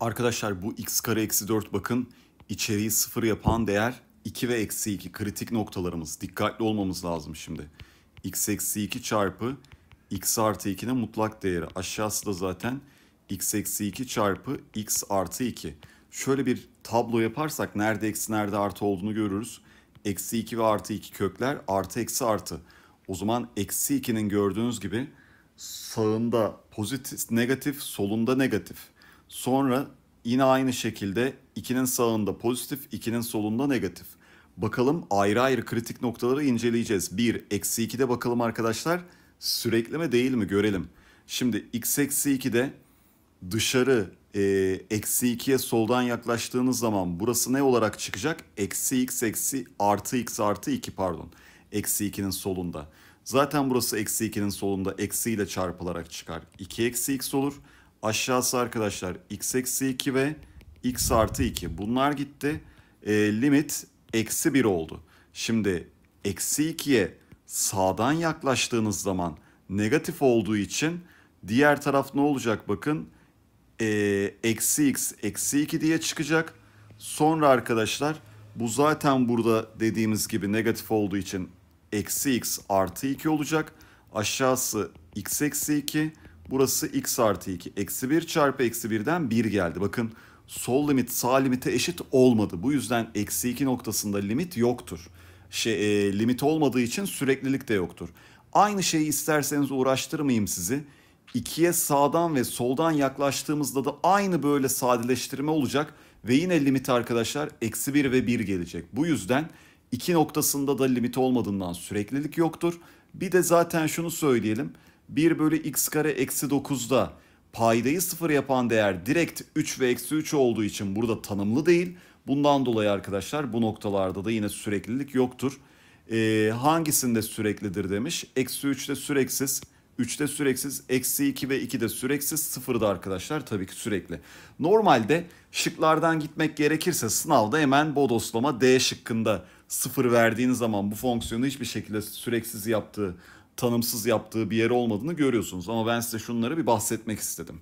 Arkadaşlar bu x kare eksi 4 bakın içeriği sıfır yapan değer 2 ve eksi 2 kritik noktalarımız. Dikkatli olmamız lazım şimdi. x eksi 2 çarpı x artı 2'nin mutlak değeri. Aşağısı da zaten x eksi 2 çarpı x artı 2. Şöyle bir tablo yaparsak nerede eksi nerede artı olduğunu görürüz. Eksi 2 ve artı 2 kökler artı eksi artı. O zaman eksi 2'nin gördüğünüz gibi sağında pozitif negatif solunda negatif. Sonra yine aynı şekilde 2'nin sağında pozitif, 2'nin solunda negatif. Bakalım ayrı ayrı kritik noktaları inceleyeceğiz. 1, eksi 2'de bakalım arkadaşlar sürekli mi değil mi görelim. Şimdi x eksi 2'de dışarı e, eksi 2'ye soldan yaklaştığınız zaman burası ne olarak çıkacak? Eksi x eksi artı x artı 2 pardon. Eksi 2'nin solunda. Zaten burası eksi 2'nin solunda eksi ile çarpılarak çıkar. 2 eksi x olur. Aşağısı arkadaşlar x eksi 2 ve x artı 2. Bunlar gitti. E, limit eksi 1 oldu. Şimdi eksi 2'ye sağdan yaklaştığınız zaman negatif olduğu için diğer taraf ne olacak bakın. E, eksi x eksi 2 diye çıkacak. Sonra arkadaşlar bu zaten burada dediğimiz gibi negatif olduğu için eksi x artı 2 olacak. Aşağısı x eksi 2 Burası x artı 2. Eksi 1 çarpı eksi 1'den 1 geldi. Bakın sol limit sağ limite eşit olmadı. Bu yüzden eksi 2 noktasında limit yoktur. Şey, e, limit olmadığı için süreklilik de yoktur. Aynı şeyi isterseniz uğraştırmayayım sizi. 2'ye sağdan ve soldan yaklaştığımızda da aynı böyle sadeleştirme olacak. Ve yine limit arkadaşlar eksi 1 ve 1 gelecek. Bu yüzden 2 noktasında da limit olmadığından süreklilik yoktur. Bir de zaten şunu söyleyelim. 1 bölü x kare eksi 9'da paydayı sıfır yapan değer direkt 3 ve eksi 3 olduğu için burada tanımlı değil. Bundan dolayı arkadaşlar bu noktalarda da yine süreklilik yoktur. Ee, hangisinde süreklidir demiş. Eksi 3'te süreksiz, 3'te süreksiz, eksi 2 ve 2'de süreksiz, 0'da arkadaşlar tabii ki sürekli. Normalde şıklardan gitmek gerekirse sınavda hemen bodoslama D şıkkında 0 verdiğin zaman bu fonksiyonu hiçbir şekilde süreksiz yaptığı tanımsız yaptığı bir yer olmadığını görüyorsunuz. Ama ben size şunları bir bahsetmek istedim.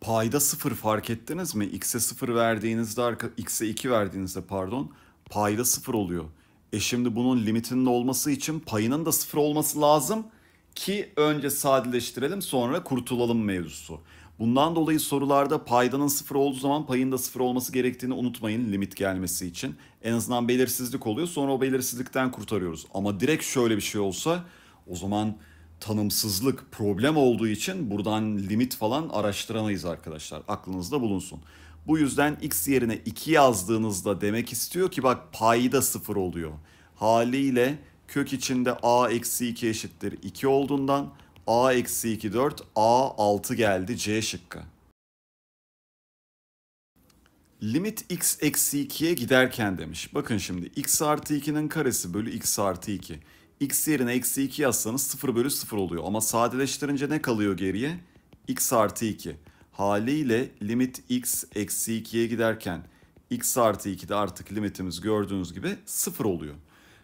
Payda sıfır fark ettiniz mi? X'e sıfır verdiğinizde, X'e 2 verdiğinizde pardon, payda sıfır oluyor. E şimdi bunun limitinin olması için payının da sıfır olması lazım ki önce sadeleştirelim sonra kurtulalım mevzusu. Bundan dolayı sorularda paydanın sıfır olduğu zaman payın da sıfır olması gerektiğini unutmayın limit gelmesi için. En azından belirsizlik oluyor sonra o belirsizlikten kurtarıyoruz. Ama direkt şöyle bir şey olsa o zaman tanımsızlık problem olduğu için buradan limit falan araştıramayız arkadaşlar. Aklınızda bulunsun. Bu yüzden x yerine 2 yazdığınızda demek istiyor ki bak payda sıfır oluyor. Haliyle kök içinde a eksi 2 eşittir 2 olduğundan A eksi 2 4 A 6 geldi C şıkkı. Limit x eksi 2'ye giderken demiş. Bakın şimdi x artı 2'nin karesi bölü x artı 2. x yerine eksi 2 yazsanız 0 bölü 0 oluyor. Ama sadeleştirince ne kalıyor geriye? x artı 2. Haliyle limit x eksi 2'ye giderken x artı 2'de artık limitimiz gördüğünüz gibi 0 oluyor.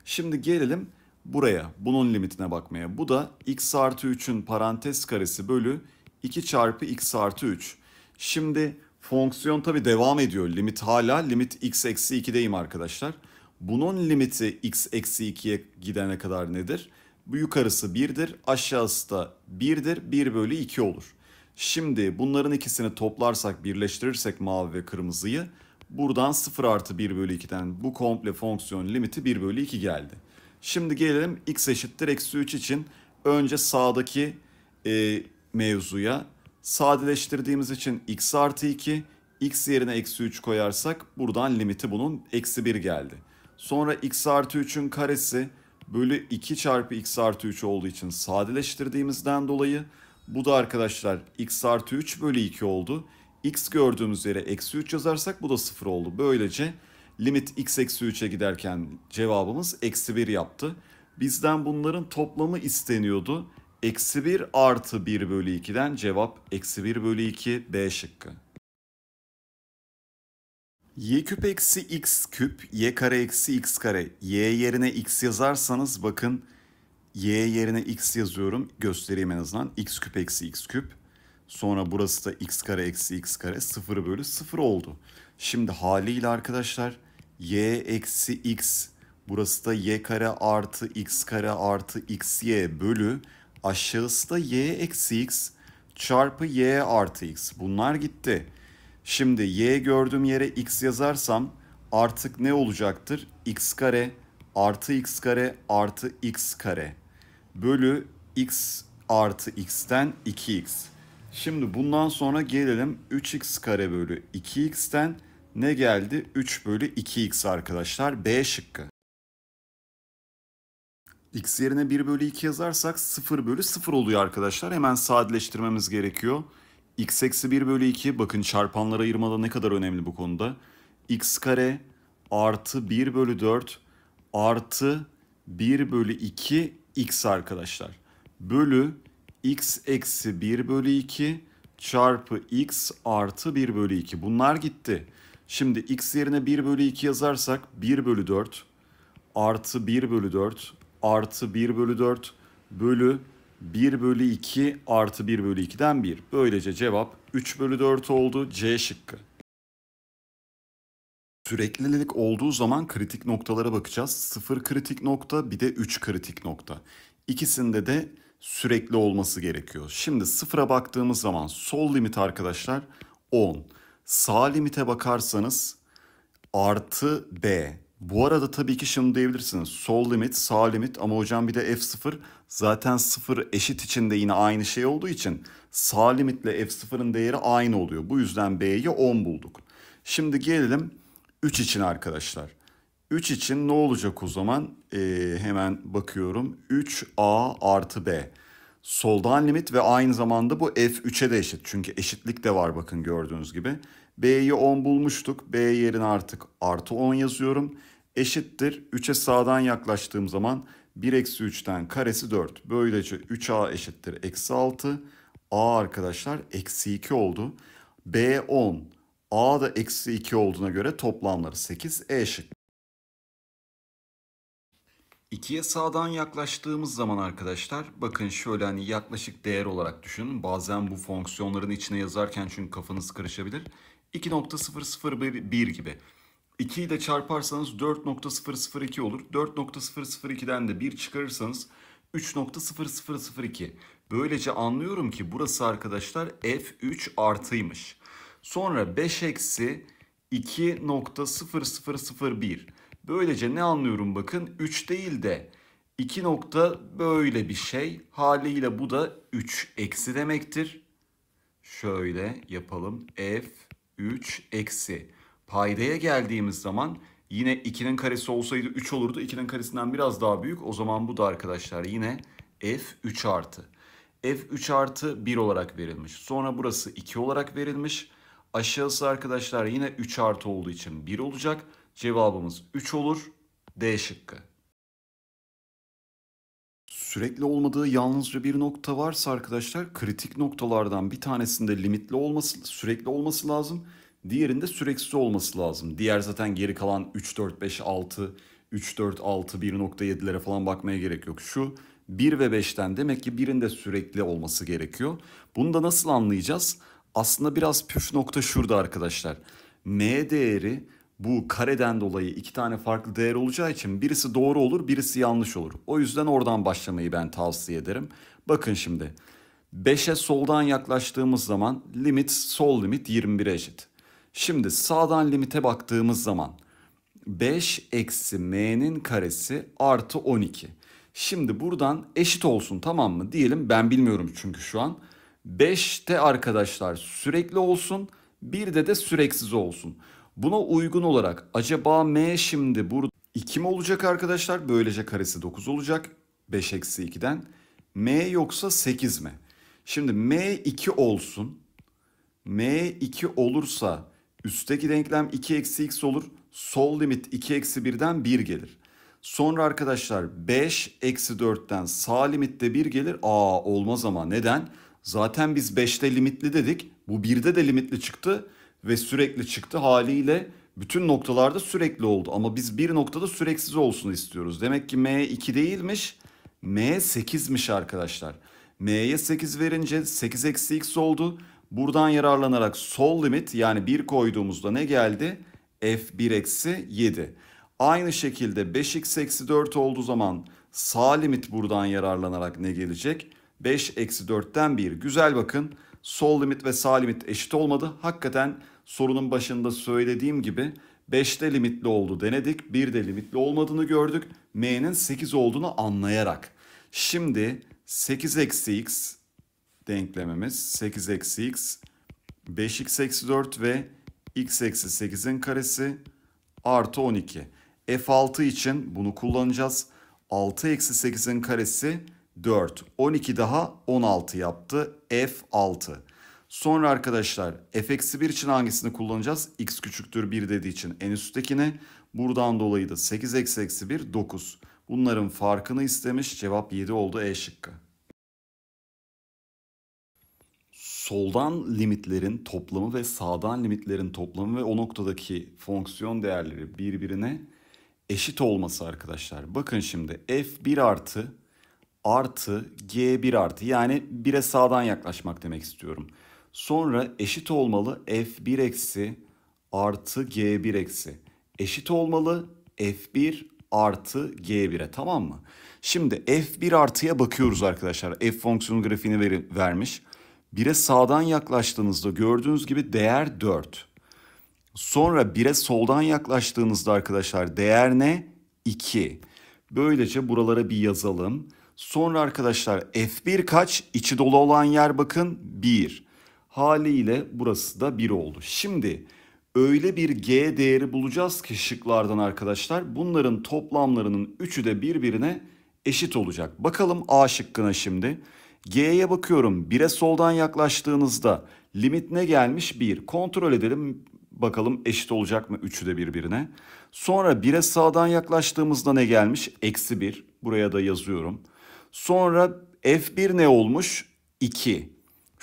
Şimdi gelelim buraya bunun limitine bakmaya. Bu da x artı 3'ün parantez karesi bölü 2 çarpı x artı 3. Şimdi fonksiyon tabi devam ediyor. Limit hala limit x eksi 2'deyim arkadaşlar. Bunun limiti x eksi 2'ye gidene kadar nedir? Bu yukarısı 1'dir aşağısı da 1'dir 1 bölü 2 olur. Şimdi bunların ikisini toplarsak birleştirirsek mavi ve kırmızıyı buradan 0 artı 1 bölü 2'den bu komple fonksiyon limiti 1 bölü 2 geldi. Şimdi gelelim x eşittir eksi 3 için önce sağdaki e, mevzuya. Sadeleştirdiğimiz için x artı 2, x yerine eksi 3 koyarsak buradan limiti bunun eksi 1 geldi. Sonra x artı 3'ün karesi bölü 2 çarpı x artı 3 olduğu için sadeleştirdiğimizden dolayı bu da arkadaşlar x artı 3 bölü 2 oldu. x gördüğümüz yere eksi 3 yazarsak bu da 0 oldu. Böylece Limit x eksi 3'e giderken cevabımız eksi 1 yaptı. Bizden bunların toplamı isteniyordu. Eksi 1 artı 1 bölü 2'den cevap eksi 1 bölü 2 b şıkkı. y küp eksi x küp, y kare eksi x kare. y yerine x yazarsanız bakın y yerine x yazıyorum. Göstereyim en azından. x küp eksi x küp. Sonra burası da x kare eksi x kare 0 bölü 0 oldu. Şimdi haliyle arkadaşlar y eksi x burası da y kare artı x kare artı x y bölü aşağısı da y eksi x çarpı y artı x. Bunlar gitti. Şimdi y gördüğüm yere x yazarsam artık ne olacaktır? x kare artı x kare artı x kare bölü x artı x'ten 2x. Şimdi bundan sonra gelelim 3x kare bölü 2x'ten ne geldi? 3 bölü 2x arkadaşlar. B şıkkı. x yerine 1 bölü 2 yazarsak 0 bölü 0 oluyor arkadaşlar. Hemen sadeleştirmemiz gerekiyor. x eksi 1 bölü 2 bakın çarpanlara ayırmada ne kadar önemli bu konuda. x kare artı 1 bölü 4 artı 1 bölü 2 x arkadaşlar. Bölü x eksi 1 bölü 2 çarpı x artı 1 bölü 2. Bunlar gitti. Şimdi x yerine 1 bölü 2 yazarsak 1 bölü 4 artı 1 bölü 4 artı 1 bölü 4 bölü 1 bölü 2 artı 1 bölü 2'den 1. Böylece cevap 3 bölü 4 oldu C şıkkı. Süreklilik olduğu zaman kritik noktalara bakacağız. 0 kritik nokta bir de 3 kritik nokta. İkisinde de sürekli olması gerekiyor. Şimdi sıfıra baktığımız zaman sol limit arkadaşlar 10. Sağ limite bakarsanız artı B. Bu arada tabii ki şunu diyebilirsiniz. Sol limit, sağ limit ama hocam bir de F0 zaten 0 eşit içinde yine aynı şey olduğu için sağ limitle F0'ın değeri aynı oluyor. Bu yüzden B'yi 10 bulduk. Şimdi gelelim 3 için arkadaşlar. 3 için ne olacak o zaman? Ee, hemen bakıyorum. 3A artı B soldan limit ve aynı zamanda bu F3'e de eşit. Çünkü eşitlik de var bakın gördüğünüz gibi. B'yi 10 bulmuştuk. B yerine artık artı 10 yazıyorum. Eşittir 3'e sağdan yaklaştığım zaman 1 eksi 3'ten karesi 4. Böylece 3A eşittir eksi 6. A arkadaşlar eksi 2 oldu. B 10. A da eksi 2 olduğuna göre toplamları 8. E şıkkı. 2'ye sağdan yaklaştığımız zaman arkadaşlar bakın şöyle hani yaklaşık değer olarak düşünün. Bazen bu fonksiyonların içine yazarken çünkü kafanız karışabilir. 2.001 gibi. 2 ile çarparsanız 4.002 olur. 4.002'den de 1 çıkarırsanız 3.0002. Böylece anlıyorum ki burası arkadaşlar F3 artıymış. Sonra 5 eksi 2.0001. Böylece ne anlıyorum bakın 3 değil de 2 nokta böyle bir şey. Haliyle bu da 3 eksi demektir. Şöyle yapalım. F 3 eksi. Paydaya geldiğimiz zaman yine 2'nin karesi olsaydı 3 olurdu. 2'nin karesinden biraz daha büyük. O zaman bu da arkadaşlar yine F 3 artı. F 3 artı 1 olarak verilmiş. Sonra burası 2 olarak verilmiş. Aşağısı arkadaşlar yine 3 artı olduğu için 1 olacak. Cevabımız 3 olur. D şıkkı. Sürekli olmadığı yalnızca bir nokta varsa arkadaşlar kritik noktalardan bir tanesinde limitli olması, sürekli olması lazım. Diğerinde süreksiz olması lazım. Diğer zaten geri kalan 3, 4, 5, 6, 3, 4, 6, 1.7'lere falan bakmaya gerek yok. Şu 1 ve 5'ten demek ki birinde sürekli olması gerekiyor. Bunu da nasıl anlayacağız? Aslında biraz püf nokta şurada arkadaşlar. M değeri bu kareden dolayı iki tane farklı değer olacağı için birisi doğru olur birisi yanlış olur. O yüzden oradan başlamayı ben tavsiye ederim. Bakın şimdi 5'e soldan yaklaştığımız zaman limit sol limit 21 eşit. Şimdi sağdan limite baktığımız zaman 5 eksi m'nin karesi artı 12. Şimdi buradan eşit olsun tamam mı? Diyelim ben bilmiyorum çünkü şu an. 5 5'te arkadaşlar sürekli olsun bir de de süreksiz olsun. Buna uygun olarak acaba m şimdi burada 2 mi olacak arkadaşlar? Böylece karesi 9 olacak. 5 eksi 2'den. m yoksa 8 mi? Şimdi m 2 olsun. m 2 olursa üstteki denklem 2 eksi x olur. Sol limit 2 eksi 1'den 1 gelir. Sonra arkadaşlar 5 eksi 4'ten sağ limitte 1 gelir. Aa olmaz ama neden? Zaten biz 5'te limitli dedik. Bu 1'de de limitli çıktı ve sürekli çıktı haliyle bütün noktalarda sürekli oldu. Ama biz bir noktada süreksiz olsun istiyoruz. Demek ki M 2 değilmiş M 8'miş arkadaşlar. M'ye 8 verince 8 eksi x oldu. Buradan yararlanarak sol limit yani 1 koyduğumuzda ne geldi? F1 eksi 7. Aynı şekilde 5x eksi 4 olduğu zaman sağ limit buradan yararlanarak ne gelecek? 5 eksi 4'ten 1. Güzel bakın sol limit ve sağ limit eşit olmadı. Hakikaten sorunun başında söylediğim gibi 5'te limitli oldu denedik. 1'de limitli olmadığını gördük. M'nin 8 olduğunu anlayarak. Şimdi 8 eksi x denklemimiz 8 eksi x 5x eksi 4 ve x eksi 8'in karesi artı 12. F6 için bunu kullanacağız. 6 eksi 8'in karesi 4. 12 daha 16 yaptı. F6. Sonra arkadaşlar f-1 için hangisini kullanacağız? x küçüktür 1 dediği için en üsttekini. Buradan dolayı da 8 eksi eksi 1 9. Bunların farkını istemiş cevap 7 oldu E şıkkı. Soldan limitlerin toplamı ve sağdan limitlerin toplamı ve o noktadaki fonksiyon değerleri birbirine eşit olması arkadaşlar. Bakın şimdi f1 artı artı g1 artı yani 1'e sağdan yaklaşmak demek istiyorum. Sonra eşit olmalı f1 eksi artı g1 eksi. Eşit olmalı f1 artı g1'e tamam mı? Şimdi f1 artıya bakıyoruz arkadaşlar. F fonksiyonu grafiğini veri, vermiş. 1'e sağdan yaklaştığınızda gördüğünüz gibi değer 4. Sonra 1'e soldan yaklaştığınızda arkadaşlar değer ne? 2. Böylece buralara bir yazalım. Sonra arkadaşlar F1 kaç? İçi dolu olan yer bakın 1. Haliyle burası da 1 oldu. Şimdi öyle bir G değeri bulacağız ki şıklardan arkadaşlar. Bunların toplamlarının üçü de birbirine eşit olacak. Bakalım A şıkkına şimdi. G'ye bakıyorum. 1'e soldan yaklaştığınızda limit ne gelmiş? 1. Kontrol edelim bakalım eşit olacak mı üçü de birbirine. Sonra 1'e sağdan yaklaştığımızda ne gelmiş? Eksi 1. Buraya da yazıyorum. Sonra F1 ne olmuş? 2.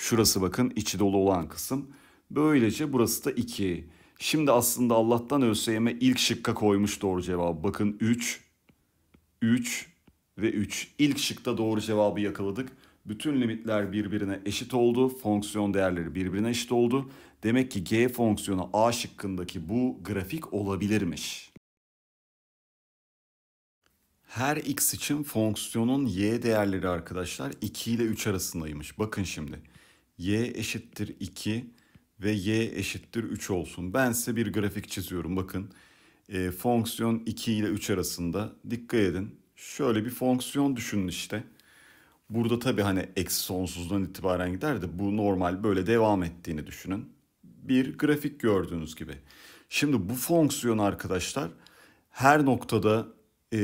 Şurası bakın içi dolu olan kısım. Böylece burası da 2. Şimdi aslında Allah'tan ÖSYM ilk şıkka koymuş doğru cevabı. Bakın 3, 3 ve 3. İlk şıkta doğru cevabı yakaladık. Bütün limitler birbirine eşit oldu. Fonksiyon değerleri birbirine eşit oldu. Demek ki g fonksiyonu a şıkkındaki bu grafik olabilirmiş. Her x için fonksiyonun y değerleri arkadaşlar 2 ile 3 arasındaymış. Bakın şimdi y eşittir 2 ve y eşittir 3 olsun. Ben size bir grafik çiziyorum bakın. E, fonksiyon 2 ile 3 arasında dikkat edin. Şöyle bir fonksiyon düşünün işte. Burada tabii hani eksi sonsuzdan itibaren gider de bu normal böyle devam ettiğini düşünün. Bir grafik gördüğünüz gibi. Şimdi bu fonksiyon arkadaşlar her noktada e,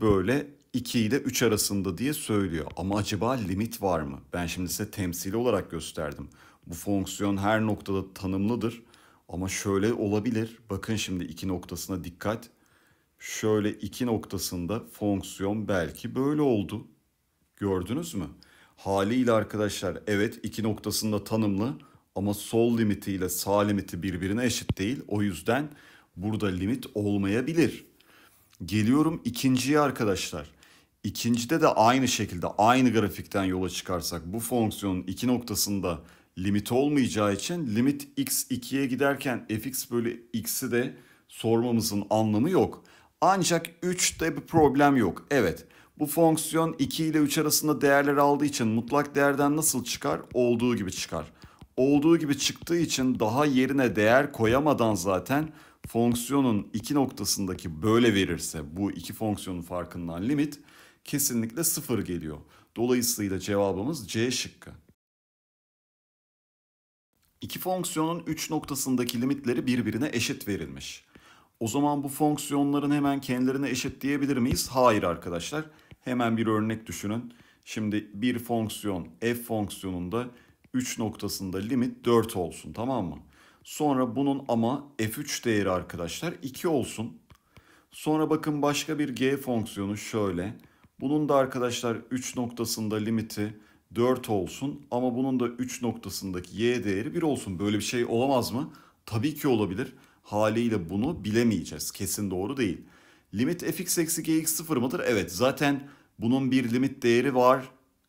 böyle 2 ile 3 arasında diye söylüyor. Ama acaba limit var mı? Ben şimdi size temsili olarak gösterdim. Bu fonksiyon her noktada tanımlıdır. Ama şöyle olabilir. Bakın şimdi iki noktasına dikkat. Şöyle iki noktasında fonksiyon belki böyle oldu. Gördünüz mü? Haliyle arkadaşlar evet iki noktasında tanımlı ama sol limiti ile sağ limiti birbirine eşit değil. O yüzden burada limit olmayabilir. Geliyorum ikinciye arkadaşlar. İkincide de aynı şekilde aynı grafikten yola çıkarsak bu fonksiyonun iki noktasında limit olmayacağı için limit x2'ye giderken fx bölü x'i de sormamızın anlamı yok. Ancak 3'te bir problem yok. Evet bu fonksiyon 2 ile 3 arasında değerler aldığı için mutlak değerden nasıl çıkar? Olduğu gibi çıkar. Olduğu gibi çıktığı için daha yerine değer koyamadan zaten fonksiyonun iki noktasındaki böyle verirse bu iki fonksiyonun farkından limit kesinlikle sıfır geliyor. Dolayısıyla cevabımız C şıkkı. İki fonksiyonun üç noktasındaki limitleri birbirine eşit verilmiş. O zaman bu fonksiyonların hemen kendilerine eşit diyebilir miyiz? Hayır arkadaşlar. Hemen bir örnek düşünün. Şimdi bir fonksiyon f fonksiyonunda 3 noktasında limit 4 olsun tamam mı? Sonra bunun ama f3 değeri arkadaşlar 2 olsun. Sonra bakın başka bir g fonksiyonu şöyle. Bunun da arkadaşlar 3 noktasında limiti 4 olsun ama bunun da 3 noktasındaki y değeri 1 olsun. Böyle bir şey olamaz mı? Tabii ki olabilir. Haliyle bunu bilemeyeceğiz. Kesin doğru değil. Limit fx eksi gx sıfır mıdır? Evet zaten bunun bir limit değeri var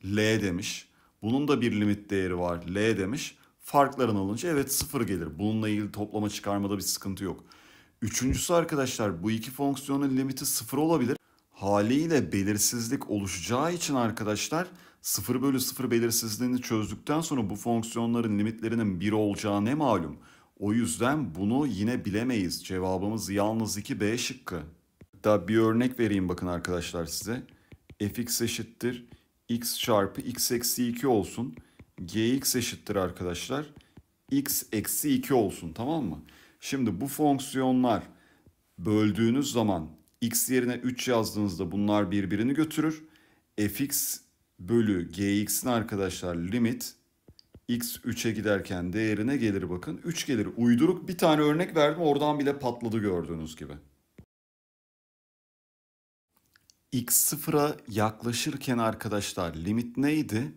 l demiş. Bunun da bir limit değeri var l demiş. Farkların alınca evet sıfır gelir. Bununla ilgili toplama çıkarmada bir sıkıntı yok. Üçüncüsü arkadaşlar bu iki fonksiyonun limiti sıfır olabilir haliyle belirsizlik oluşacağı için arkadaşlar 0 bölü 0 belirsizliğini çözdükten sonra bu fonksiyonların limitlerinin 1 olacağı ne malum. O yüzden bunu yine bilemeyiz. Cevabımız yalnız 2 B şıkkı. Da bir örnek vereyim bakın arkadaşlar size. fx eşittir x çarpı x eksi 2 olsun. gx eşittir arkadaşlar x eksi 2 olsun tamam mı? Şimdi bu fonksiyonlar böldüğünüz zaman x yerine 3 yazdığınızda bunlar birbirini götürür. fx bölü gx'in arkadaşlar limit x 3'e giderken değerine gelir bakın. 3 gelir. Uyduruk bir tane örnek verdim oradan bile patladı gördüğünüz gibi. x sıfıra yaklaşırken arkadaşlar limit neydi?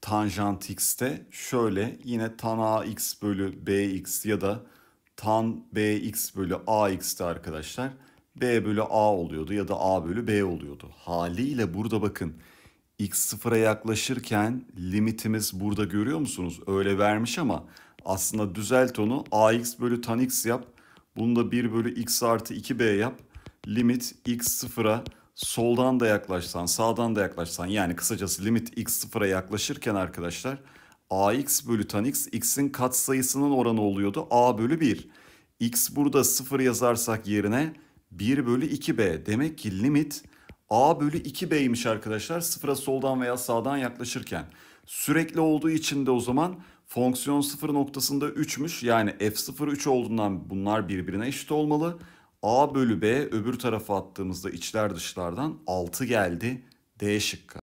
Tanjant x'te şöyle yine tan ax bölü bx ya da tan bx bölü ax'te arkadaşlar B bölü A oluyordu ya da A bölü B oluyordu. Haliyle burada bakın x sıfıra yaklaşırken limitimiz burada görüyor musunuz? Öyle vermiş ama aslında düzelt onu ax bölü tan x yap. Bunu da 1 bölü x artı 2b yap. Limit x sıfıra soldan da yaklaşsan sağdan da yaklaşsan yani kısacası limit x sıfıra yaklaşırken arkadaşlar ax bölü tan x x'in katsayısının oranı oluyordu a bölü 1. x burada sıfır yazarsak yerine 1 bölü 2b. Demek ki limit a bölü 2b'ymiş arkadaşlar sıfıra soldan veya sağdan yaklaşırken. Sürekli olduğu için de o zaman fonksiyon sıfır noktasında 3'müş. Yani f0 3 olduğundan bunlar birbirine eşit olmalı. a bölü b öbür tarafa attığımızda içler dışlardan 6 geldi D şıkkı.